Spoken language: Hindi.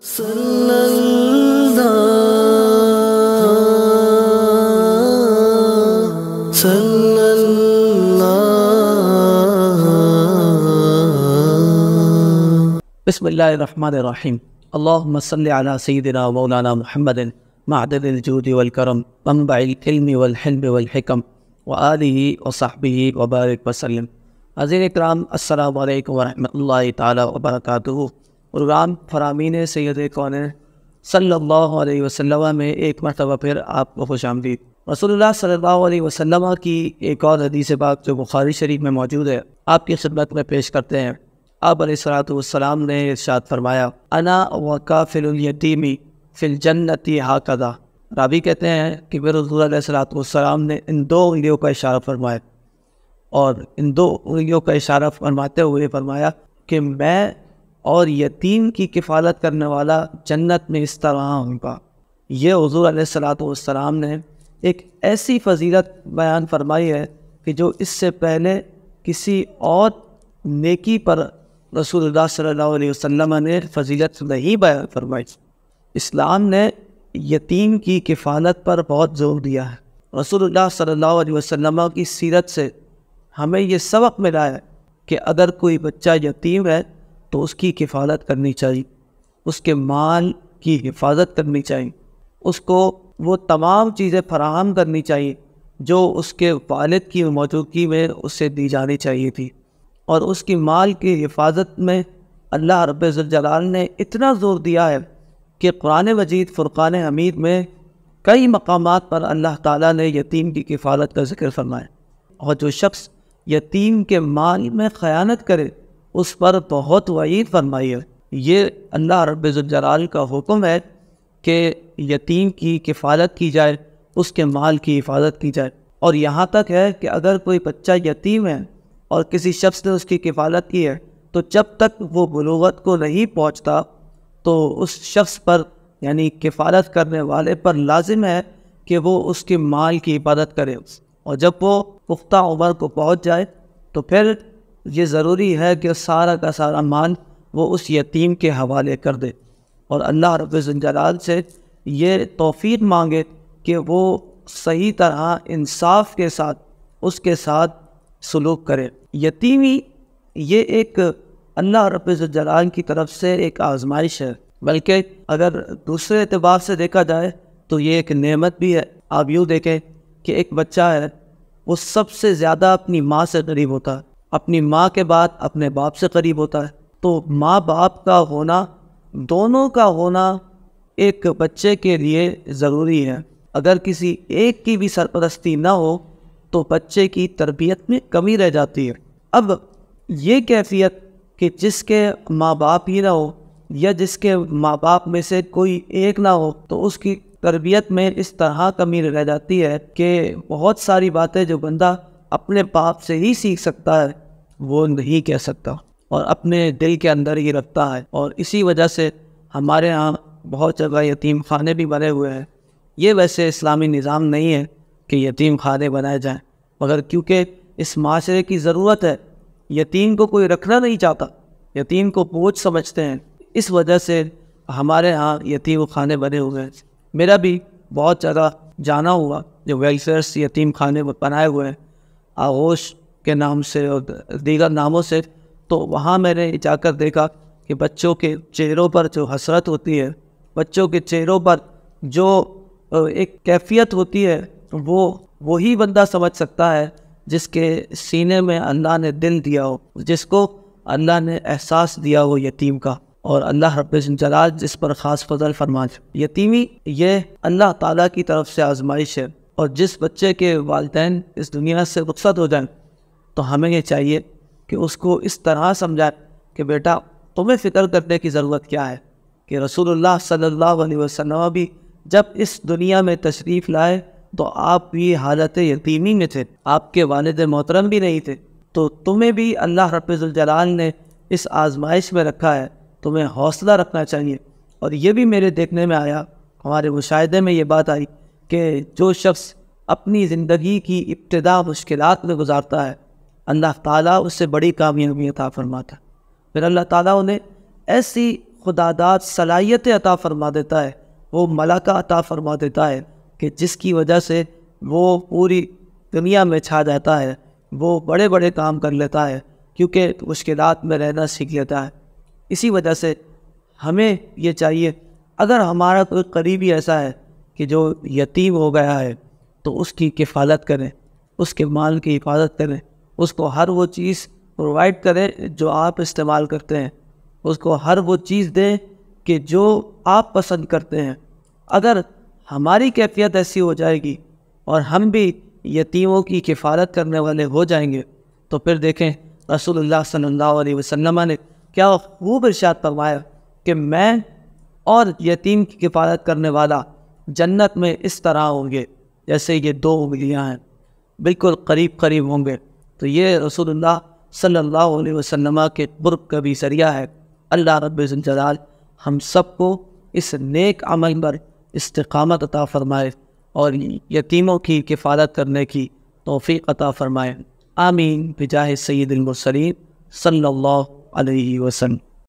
صلى الله صلى الله بسم الله الرحمن الرحيم اللهم صل على سيدنا مولانا محمد معدل الجود والكرم منبع العلم والحلم والحكم وآله وصحبه وبارك وسلم عزيزي الكرام السلام عليكم ورحمة الله تعالى وبركاته प्रोग्राम फरामीन सैद कौन सल्ला वसलम में एक मरतबा फिर आपको खुश आमदीद रसोल्ला सल्ला वसलम की एक और हदीस बाग जो बुखारी शरीफ में मौजूद है आपकी खिदमत में पेश करते हैं आप सलाम ने इर्शाद फरमाया अना व काफिलयतीमी फिल जन्नति हाकदा रबी कहते हैं कि फिर सलातम ने इन दो उंगलियों का इशारा फरमाया और इन दो उंगलियों का इशारा फरमाते हुए फरमाया कि मैं और यतीम की किफ़ालत करने वाला जन्नत में इस तरह होगा ये हजूर सलाम ने एक ऐसी फजीलत बयान फरमाई है कि जो इससे पहले किसी और नेकी पर रसूल सल्ला अलैहि ने फजीलत नहीं बयान फरमाई इस्लाम ने यतीम की किफ़ालत पर बहुत जोर दिया है रसूल सल्ला वसम की सीरत से हमें ये सबक मिला है कि अगर कोई बच्चा यतीम है तो उसकी किफ़ालत करनी चाहिए उसके माल की हिफाजत करनी चाहिए उसको वो तमाम चीज़ें फराहम करनी चाहिए जो उसके वालद की मौजूदगी में उससे दी जानी चाहिए थी और उसकी माल की हिफाजत में अल्लाह रबाल ने इतना ज़ोर दिया है कि कुरान मजीद फ़ुरक़ान हमीद में कई मकाम पर अल्लाह ताला ने यतीम की किफ़ालत का जिक्र फरमाया और जो शख्स यतीम के माल में ख़यानत करे उस पर बहुत वईद फरमाई है ये अल्लाह रबाल का हुक्म है कि यतीम की किफ़ालत की जाए उसके माल की हिफाजत की जाए और यहाँ तक है कि अगर कोई बच्चा यतीम है और किसी शख्स ने उसकी किफ़ालत की है तो जब तक वो बलूगत को नहीं पहुँचता तो उस शख्स पर यानी किफ़ालत करने वाले पर लाजिम है कि वो उसके माल की हिफाजत करे और जब वो पुख्ता उम्र को पहुँच जाए तो फिर ये ज़रूरी है कि सारा का सारा माल वो उस यतीम के हवाले कर दे और अल्लाह रबाल से ये तोफ़ी मांगे कि वो सही तरह इंसाफ के साथ उसके साथ सलूक करे यतीमी ये एक अल्लाह रबाल की तरफ से एक आजमाइश है बल्कि अगर दूसरे अतबार से देखा जाए तो ये एक नेमत भी है आप यूँ देखें कि एक बच्चा है वो सबसे ज़्यादा अपनी माँ से गरीब होता है अपनी माँ के बाद अपने बाप से करीब होता है तो माँ बाप का होना दोनों का होना एक बच्चे के लिए ज़रूरी है अगर किसी एक की भी सरपरस्ती ना हो तो बच्चे की तरबियत में कमी रह जाती है अब ये कैफियत कि जिसके माँ बाप ही ना हो या जिसके माँ बाप में से कोई एक ना हो तो उसकी तरबियत में इस तरह कमी रह जाती है कि बहुत सारी बातें जो बंदा अपने बाप से ही सीख सकता है वो नहीं कह सकता और अपने दिल के अंदर ही रखता है और इसी वजह से हमारे यहाँ बहुत जगह यतीम खाने भी बने हुए हैं ये वैसे इस्लामी निज़ाम नहीं है कि यतीम खाने बनाए जाएं मगर क्योंकि इस माशरे की ज़रूरत है यतीम को कोई रखना नहीं चाहता यतीम को बोझ समझते हैं इस वजह से हमारे यहाँ यतीम खाने बने हुए हैं मेरा भी बहुत ज़्यादा जाना हुआ जो वेलफेयर्स यतीम खाने बनाए हुए हैं आगोश के नाम से और दीगर नामों से तो वहाँ मैंने जाकर देखा कि बच्चों के चेहरों पर जो हसरत होती है बच्चों के चेहरों पर जो एक कैफियत होती है वो वही बंदा समझ सकता है जिसके सीने में अल्लाह ने दिल दिया हो जिसको अल्लाह ने एहसास दिया हो यतीम का और अल्लाह रबाल जिस पर ख़ास फजल फरमाज यतीमी ये अल्लाह ताला की तरफ से आजमाइश है और जिस बच्चे के वालदेन इस दुनिया से रुखसत हो जाएं तो हमें ये चाहिए कि उसको इस तरह समझाए कि बेटा तुम्हें फ़िक्र करने की ज़रूरत क्या है कि रसूलुल्लाह सल्लल्लाहु अलैहि वसल्लम भी जब इस दुनिया में तशरीफ़ लाए तो आप भी हालत यतीमी में थे आपके वालद मोहतरम भी नहीं थे तो तुम्हें भी अल्लाह रबाल ने इस आजमाइश में रखा है तुम्हें हौसला रखना चाहिए और ये भी मेरे देखने में आया हमारे मुशाहे में ये बात आई कि जो शख्स अपनी ज़िंदगी की इब्तदा मुश्किल में गुजारता है अल्लाह ताला उससे बड़ी कामयाबी अता फरमाता फिर अल्लाह ताला उन्हें ऐसी खुदादात सलाहियतें अता फरमा देता है वो मलाका अता फरमा देता है कि जिसकी वजह से वो पूरी दुनिया में छा जाता है वो बड़े बड़े काम कर लेता है क्योंकि मुश्किल में रहना सीख लेता है इसी वजह से हमें ये चाहिए अगर हमारा कोई करीबी ऐसा है कि जो यतीम हो गया है तो उसकी किफ़ालत करें उसके माल की हिफाजत करें उसको हर वो चीज़ प्रोवाइड करें जो आप इस्तेमाल करते हैं उसको हर वो चीज़ दें कि जो आप पसंद करते हैं अगर हमारी कैफियत ऐसी हो जाएगी और हम भी यतीमों की किफ़ारत करने वाले हो जाएंगे तो फिर देखें रसूलुल्लाह सल्लल्लाहु अलैहि वसल्लम ने क्या खूब इर्शाद फरमाया कि मैं और यतीम की किफ़ारत करने वाला जन्नत में इस तरह होंगे जैसे ये दो उंगलियाँ हैं बिल्कुल करीब करीब होंगे तो ये रसोल्ला सल्ला वसम के बुरब का भी जरिया है अल्लाह रबाल हम सबको इस नेक अमल पर इस्तकामत अता फ़रमाए और यतीमों की किफ़ालत करने की तोफ़ी अता फ़रमाए आमीन बिजाह सैदिलमसरीन सल्ला वसम